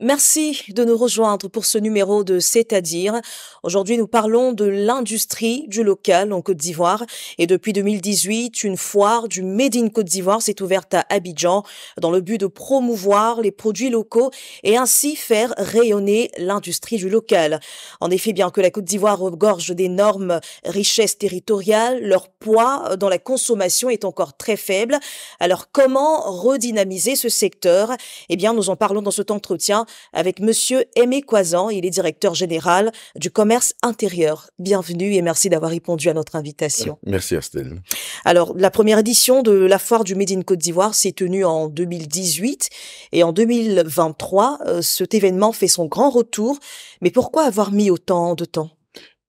Merci de nous rejoindre pour ce numéro de C'est-à-dire. Aujourd'hui, nous parlons de l'industrie du local en Côte d'Ivoire. Et depuis 2018, une foire du Made in Côte d'Ivoire s'est ouverte à Abidjan dans le but de promouvoir les produits locaux et ainsi faire rayonner l'industrie du local. En effet, bien que la Côte d'Ivoire regorge d'énormes richesses territoriales, leur poids dans la consommation est encore très faible. Alors, comment redynamiser ce secteur? Eh bien, nous en parlons dans cet entretien avec Monsieur Aimé Coisan. Il est directeur général du commerce intérieur. Bienvenue et merci d'avoir répondu à notre invitation. Euh, merci Astel. Alors, la première édition de la foire du médine in Côte d'Ivoire s'est tenue en 2018 et en 2023, euh, cet événement fait son grand retour. Mais pourquoi avoir mis autant de temps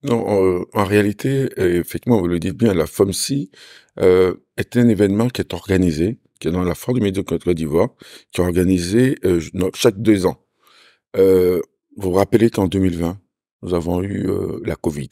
non, euh, en réalité, effectivement, vous le dites bien, la FOMSI est un événement qui est organisé, qui est dans la foire du médine Côte d'Ivoire, qui est organisé chaque deux ans. Euh, vous vous rappelez qu'en 2020, nous avons eu euh, la Covid,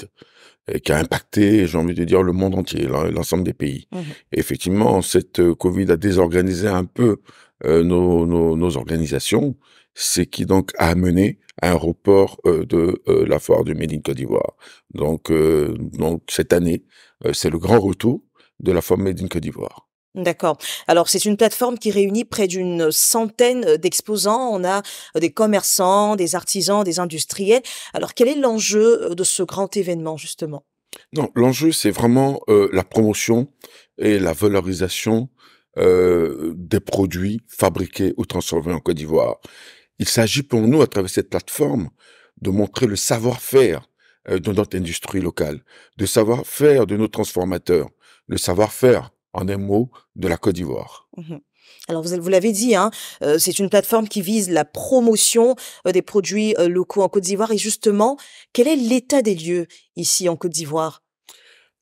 qui a impacté, j'ai envie de dire, le monde entier, l'ensemble des pays. Mmh effectivement, cette euh, Covid a désorganisé un peu nos, nos, nos, organisations, ce qui donc a amené à un report de la foire du médine Côte d'Ivoire. Donc, donc, cette année, c'est le grand retour de la foire Made Côte d'Ivoire. D'accord. Alors c'est une plateforme qui réunit près d'une centaine d'exposants. On a des commerçants, des artisans, des industriels. Alors quel est l'enjeu euh, de ce grand événement justement Non, l'enjeu c'est vraiment euh, la promotion et la valorisation euh, des produits fabriqués ou transformés en Côte d'Ivoire. Il s'agit pour nous, à travers cette plateforme, de montrer le savoir-faire de notre industrie locale, de savoir-faire de nos transformateurs, le savoir-faire en un mot, de la Côte d'Ivoire. Mmh Alors vous, vous l'avez dit, hein, euh, c'est une plateforme qui vise la promotion euh, des produits euh, locaux en Côte d'Ivoire. Et justement, quel est l'état des lieux ici en Côte d'Ivoire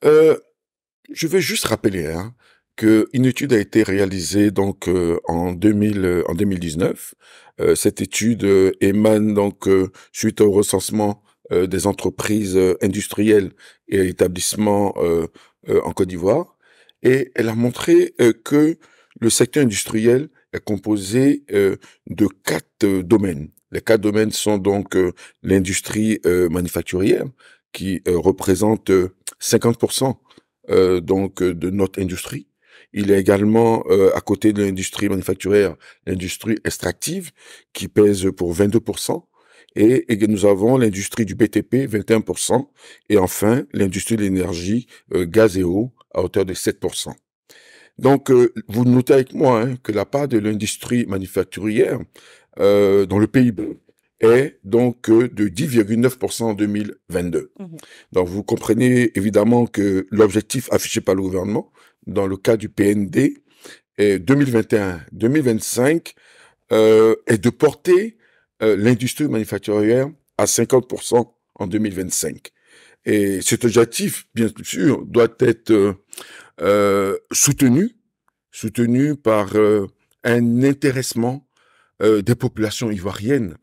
Je vais juste rappeler hein, qu'une étude a été réalisée donc en, 2000, en 2019. cette étude émane donc suite au recensement des entreprises industrielles et établissements en Côte d'Ivoire et elle a montré euh, que le secteur industriel est composé euh, de quatre euh, domaines. Les quatre domaines sont donc l'industrie manufacturière, qui représente 50% donc de notre industrie. Il a également à côté de l'industrie manufacturière, l'industrie extractive qui pèse pour 22%. Et, nous avons l'industrie du BTP, 21%. Et enfin, l'industrie de l'énergie, gaz et eau, à hauteur de 7%. Donc, euh, vous notez avec moi hein, que la part de l'industrie manufacturière euh, dans le PIB est donc euh, de 10,9% en 2022. Mmh donc, vous comprenez évidemment que l'objectif affiché par le gouvernement dans le cas du PND est 2021-2025 est de porter l'industrie manufacturière à 50% en 2025. Et cet objectif, bien sûr, doit être euh, euh, soutenu, soutenu par euh, un intéressement des populations ivoiriennes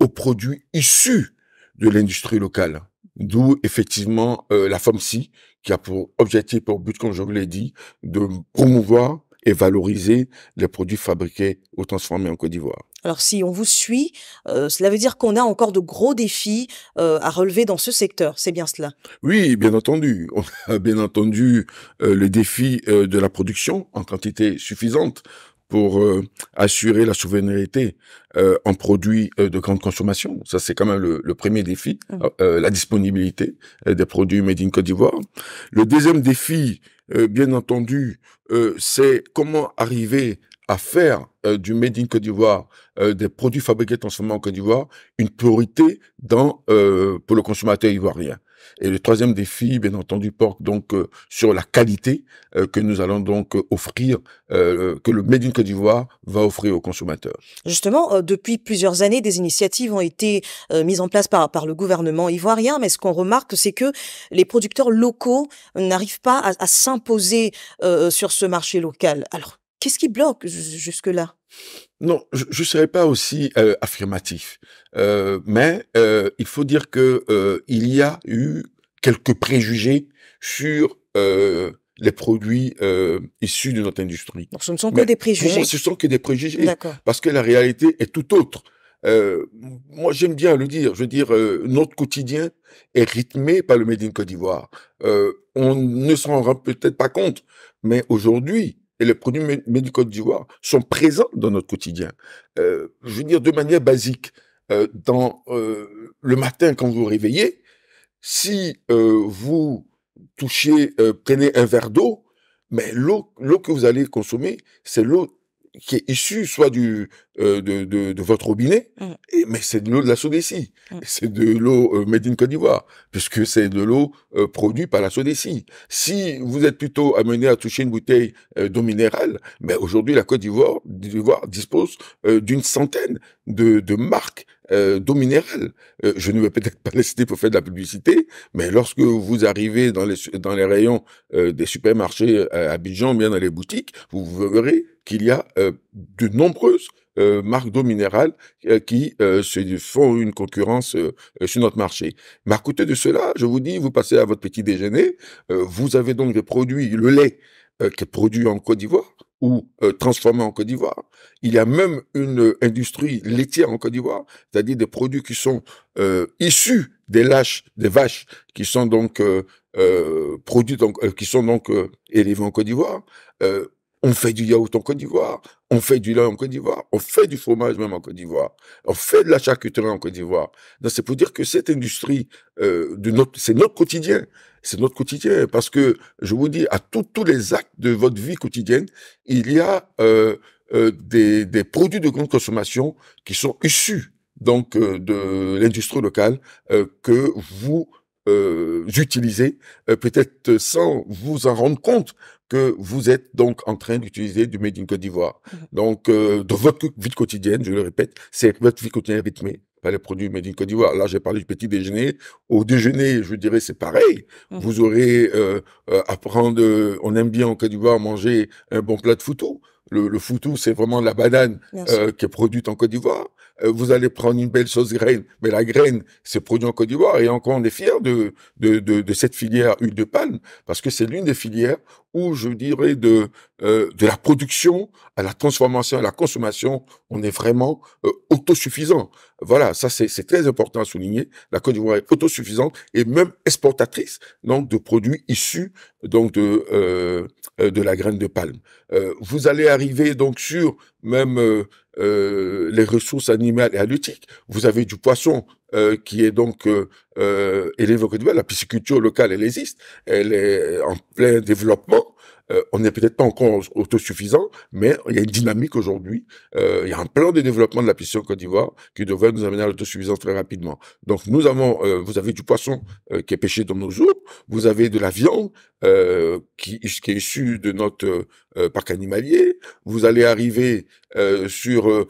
aux produits issus de l'industrie locale. D'où effectivement la FOMSI, qui a pour objectif, pour but, comme je vous l'ai dit, de promouvoir et valoriser les produits fabriqués ou transformés en Côte d'Ivoire. Alors si on vous suit, euh, cela veut dire qu'on a encore de gros défis euh, à relever dans ce secteur. C'est bien cela Oui, bien entendu. On a bien entendu euh, le défi de la production en quantité suffisante pour assurer la souveraineté en produits de grande consommation. Ça, c'est quand même le, premier défi, mmh. la disponibilité des produits made in Côte d'Ivoire. Le deuxième défi, bien entendu, c'est comment arriver à faire euh, du Made in Côte d'Ivoire, euh, des produits fabriqués moment en Côte d'Ivoire, une priorité dans, euh, pour le consommateur ivoirien. Et le troisième défi, bien entendu, porte donc euh, sur la qualité que nous allons donc offrir, que le Made in Côte d'Ivoire va offrir aux consommateurs. Justement, depuis plusieurs années, des initiatives ont été mises en place par, par le gouvernement ivoirien, mais ce qu'on remarque, c'est que les producteurs locaux n'arrivent pas à, à s'imposer sur ce marché local. Alors, Qu'est-ce qui bloque jusque-là non, je ne serais pas aussi euh, affirmatif, euh, mais euh, il faut dire qu'il il y a eu quelques préjugés sur les produits issus de notre industrie. ce ne sont que des préjugés. ce ne sont que des préjugés, parce que la réalité est tout autre. moi, j'aime bien le dire. Je veux dire, notre quotidien est rythmé par le Made Côte d'Ivoire. on ne s'en rend peut-être pas compte, mais aujourd'hui, et les produits médicaux d'Ivoire sont présents dans notre quotidien. Euh, je veux dire, de manière basique, euh, dans euh, le matin quand vous vous réveillez, si vous touchez, prenez un verre d'eau, mais l'eau que vous allez consommer, c'est l'eau qui est issue soit du euh, de, de, de, votre robinet, mmh. et, mais c'est de l'eau de la Sodécie, mmh. c'est de l'eau euh, made in Côte d'Ivoire, puisque c'est de l'eau euh, produite par la Sodécie. Si vous êtes plutôt amené à toucher une bouteille d'eau minérale, mais ben, aujourd'hui la Côte d'Ivoire dispose d'une centaine de, de marques d'eau minérale. je ne vais peut-être pas les pour faire de la publicité, mais lorsque vous arrivez dans les, dans les rayons des supermarchés à Abidjan, bien dans les boutiques, vous verrez qu'il y a euh, de nombreuses euh, marques d'eau minérale euh, qui se font une concurrence sur notre marché. Mais à côté de cela, je vous dis, vous passez à votre petit déjeuner, vous avez donc des produits, le lait qui est produit en Côte d'Ivoire ou transformé en Côte d'Ivoire. Il y a même une industrie laitière en Côte d'Ivoire, c'est-à-dire des produits qui sont issus des lâches, des vaches, qui sont donc produits, qui sont donc élevés en Côte d'Ivoire. On fait du yaourt en Côte d'Ivoire, on fait du lait en Côte d'Ivoire, on fait du fromage même en Côte d'Ivoire, on fait de la charcuterie en Côte d'Ivoire. c'est pour dire que cette industrie, euh, c'est notre quotidien, c'est notre quotidien parce que je vous dis à tous les actes de votre vie quotidienne, il y a euh, euh, des, produits de grande consommation qui sont issus donc de l'industrie locale que vous utilisez peut-être sans vous en rendre compte que vous êtes donc en train d'utiliser du Made in Côte d'Ivoire. Mmh donc, de euh, dans votre vie quotidienne, je le répète, c'est votre vie quotidienne rythmée pas les produits Made in Côte d'Ivoire. Là, j'ai parlé du petit déjeuner. Au déjeuner, je dirais, c'est pareil. Mmh. Vous aurez euh, à euh, prendre, euh, on aime bien en Côte d'Ivoire manger un bon plat de foutou. Le, le foutou, c'est vraiment la banane qui est produite en Côte d'Ivoire. Euh, vous allez prendre une belle sauce graine. Mais la graine, c'est produit en Côte d'Ivoire. Et encore, on est fiers de, de, de, cette filière huile de palme, parce que c'est l'une des filières où, je dirais, de, euh, de la production à la transformation, à la consommation, on est vraiment euh, autosuffisant. Voilà, ça c'est très important à souligner. La Côte d'Ivoire est autosuffisante et même exportatrice donc de produits issus donc de de la graine de palme. vous allez arriver donc sur même euh, les ressources animales et halieutiques. Vous avez du poisson euh, qui est donc euh, élevé élève La pisciculture locale, elle existe. Elle est en plein développement. Euh, on n'est peut-être pas encore autosuffisant, mais il y a une dynamique aujourd'hui. Euh, il y a un plan de développement de la piscine Côte d'Ivoire qui devrait nous amener à l'autosuffisance très rapidement. Donc nous avons, euh, vous avez du poisson euh, qui est pêché dans nos eaux, vous avez de la viande qui, qui, est issue de notre parc animalier, vous allez arriver sur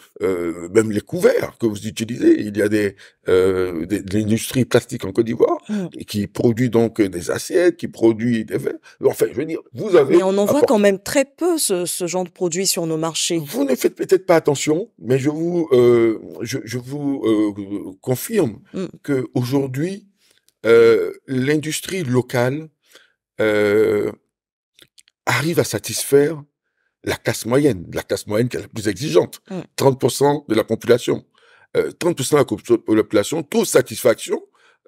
même les couverts que vous utilisez. Il y a des, des de l'industrie plastique en Côte d'Ivoire mmh. qui produit donc des assiettes, qui produit des verres. Enfin, je veux dire, vous avez on en ah voit quand même très peu ce, genre de produits sur nos marchés. Vous ne faites peut-être pas attention, mais je vous, euh, euh, confirme hmm. qu'aujourd'hui, euh, l'industrie locale arrive à satisfaire la classe moyenne, la classe moyenne qui est la plus exigeante, 30% hmm. de la population. 30% de la population trouve satisfaction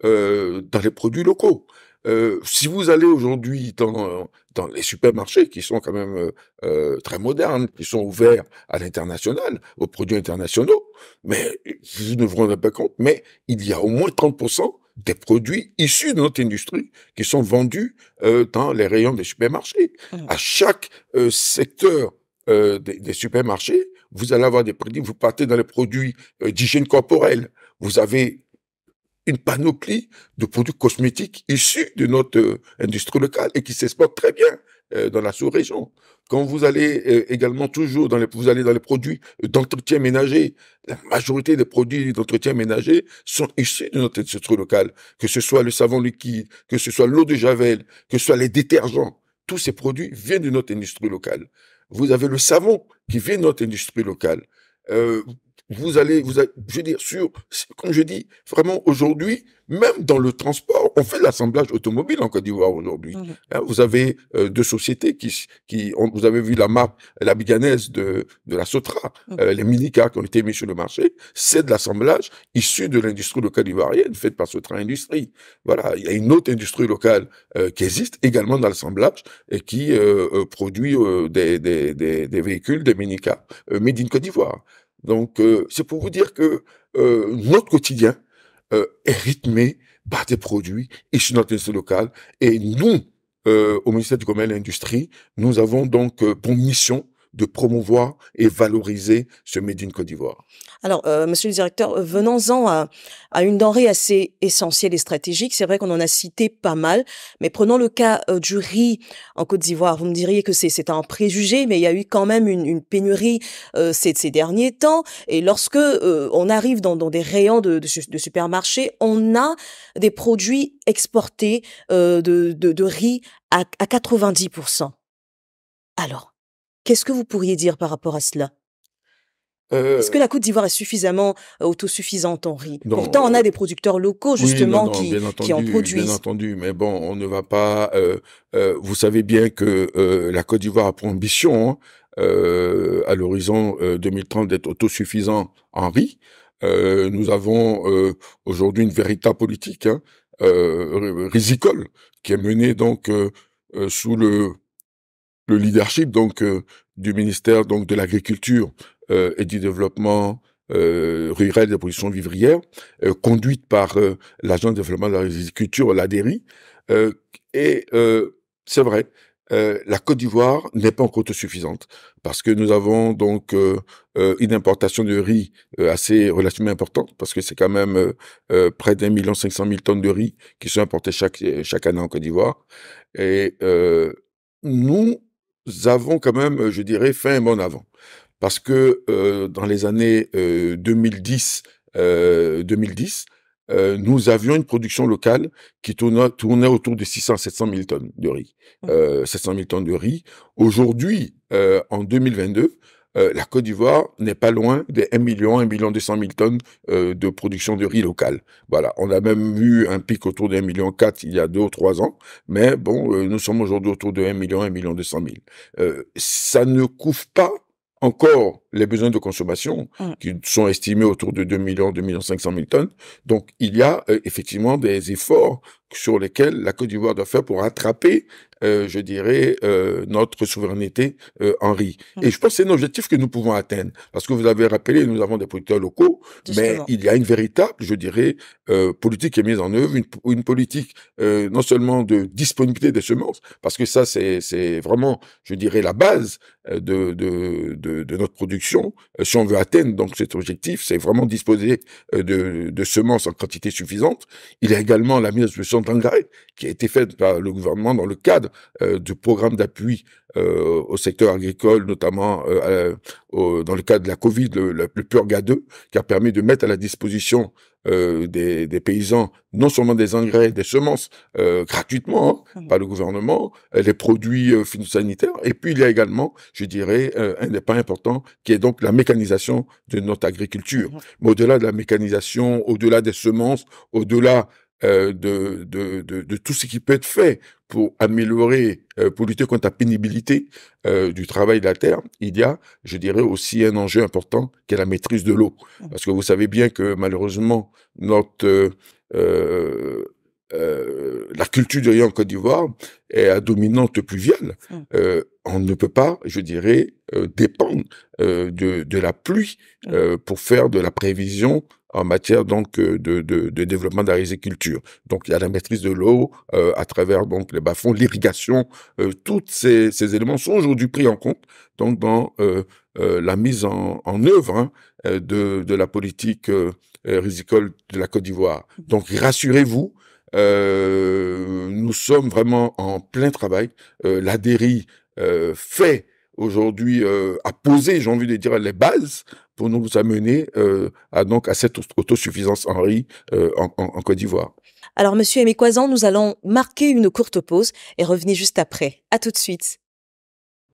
dans les produits locaux. Euh, si vous allez aujourd'hui dans, euh, dans, les supermarchés qui sont quand même euh, très modernes, qui sont ouverts à l'international, aux produits internationaux, mais vous ne vous rendez pas compte, mais il y a au moins 30% des produits issus de notre industrie qui sont vendus euh, dans les rayons des supermarchés. Mmh. À chaque secteur des, des, supermarchés, vous allez avoir des produits, vous partez dans les produits d'hygiène corporelle, vous avez une panoplie de produits cosmétiques issus de notre euh, industrie locale et qui s'exportent très bien euh, dans la sous-région. Quand vous allez euh, également toujours dans les, vous allez dans les produits d'entretien ménager, la majorité des produits d'entretien ménager sont issus de notre industrie locale. Que ce soit le savon liquide, que ce soit l'eau de javel, que ce soit les détergents, tous ces produits viennent de notre industrie locale. Vous avez le savon qui vient de notre industrie locale vous allez, vous je veux dire, sur, comme je dis, vraiment aujourd'hui, même dans le transport, on fait l'assemblage automobile en Côte d'Ivoire aujourd'hui. Hein, vous avez euh, deux sociétés qui, qui vous avez vu la map, la biganaise de, la Sotra, euh, les minicars qui ont été mis sur le marché, c'est de l'assemblage issu de l'industrie locale ivoirienne, faite par Sotra Industrie. Voilà, il y a une autre industrie locale euh, qui existe également dans l'assemblage et qui produit des, des, des, véhicules, des minicars, made in Côte d'Ivoire. Donc, euh, c'est pour vous dire que euh, notre quotidien euh, est rythmé par des produits issus de notre industrie locale. Et nous, au ministère du Commerce et de l'Industrie, nous avons donc pour mission de promouvoir et valoriser ce Made Côte d'Ivoire. Alors, euh, monsieur le directeur, euh, venons-en à, une denrée assez essentielle et stratégique. C'est vrai qu'on en a cité pas mal, mais prenons le cas euh, du riz en Côte d'Ivoire. Vous me diriez que c'est un préjugé, mais il y a eu quand même une, pénurie ces, derniers temps. Et lorsque on arrive dans, des rayons de, supermarchés, on a des produits exportés de, riz à, à 90%. Alors, Qu'est-ce que vous pourriez dire par rapport à cela Est-ce que euh la Côte d'Ivoire est suffisamment euh, autosuffisante en riz Pourtant, on a euh, des producteurs locaux, justement, qui, en produisent. Bien entendu, mais bon, on ne va pas... vous savez bien que la Côte d'Ivoire a pour ambition, hein, à l'horizon 2030, d'être autosuffisant en riz. nous avons aujourd'hui une véritable politique hein, risicole qui est menée donc sous le le leadership donc euh, du ministère donc de l'agriculture euh, et du développement euh, rural des productions vivrières, conduite par l'agence de développement de l'agriculture, l'ADERI. et c'est vrai, la Côte d'Ivoire n'est pas encore suffisante parce que nous avons donc une importation de riz assez relativement importante parce que c'est quand même près d'un million cinq cent mille tonnes de riz qui sont importées chaque chaque année en Côte d'Ivoire et nous avons quand même, euh, je dirais, fait un bon avant. Parce que euh, dans les années 2010, euh, 2010 nous avions une production locale qui tournait, tournait autour de 600-700 000 tonnes de riz. 700 mmh. 000 tonnes de riz. Aujourd'hui, en 2022, euh, la Côte d'Ivoire n'est pas loin des 1 million, 1 million 200 000 tonnes euh, de production de riz local. Voilà, on a même eu un pic autour de 1 million 4 il y a 2 ou 3 ans, mais bon, euh, nous sommes aujourd'hui autour de 1 million, 1 million 200 000. ça ne couvre pas encore les besoins de consommation mm. qui sont estimés autour de 2 millions, 2 millions 500 000 tonnes. Donc, il y a euh, effectivement des efforts sur lesquels la Côte d'Ivoire doit faire pour attraper, euh, je dirais, euh, notre souveraineté en riz. Mm. Et je pense que c'est un objectif que nous pouvons atteindre. Parce que vous avez rappelé, nous avons des producteurs locaux, mais il y a une véritable, je dirais, politique qui est mise en œuvre, une, politique non seulement de disponibilité des semences, parce que ça, c'est vraiment, je dirais, la base de, de notre production euh, si on veut atteindre donc cet objectif, c'est vraiment disposer euh, de, semences en quantité suffisante. Il y a également la mise en de d'engrais qui a été faite par le gouvernement dans le cadre euh, du programme d'appui euh, au secteur agricole, notamment euh, dans le cadre de la Covid, le, le, 2, qui a permis de mettre à la disposition euh, des, paysans non seulement des engrais, des semences gratuitement hein, ah par le gouvernement, les produits phytosanitaires, et puis il y a également, je dirais, un des pas importants, qui est donc la mécanisation de notre agriculture. Ah Mais au-delà de la mécanisation, au-delà des semences, au-delà euh, de, de, tout ce qui peut être fait pour améliorer, euh, pour lutter contre la pénibilité euh, du travail de la terre, il y a, je dirais, aussi un enjeu important qui est la maîtrise de l'eau. Mmh. Parce que vous savez bien que malheureusement, notre euh, la culture de en Côte d'Ivoire est à dominante pluviale. Mmh. on ne peut pas, je dirais, dépendre de, de, la pluie mmh. pour faire de la prévision en matière donc euh, de, de, de développement de la résiculture. Donc il y a la maîtrise de l'eau euh, à travers donc les bas-fonds, l'irrigation, euh, tous ces, ces, éléments sont aujourd'hui pris en compte donc dans la mise en, en œuvre hein, de, la politique rizicole de la Côte d'Ivoire. Donc rassurez-vous, nous sommes vraiment en plein travail. la fait aujourd'hui à euh, poser, j'ai envie de dire, les bases pour nous amener euh, à, donc, à cette autosuffisance en riz euh, en, Côte d'Ivoire. Alors, monsieur Aimé Coisan, nous allons marquer une courte pause et revenir juste après. À tout de suite.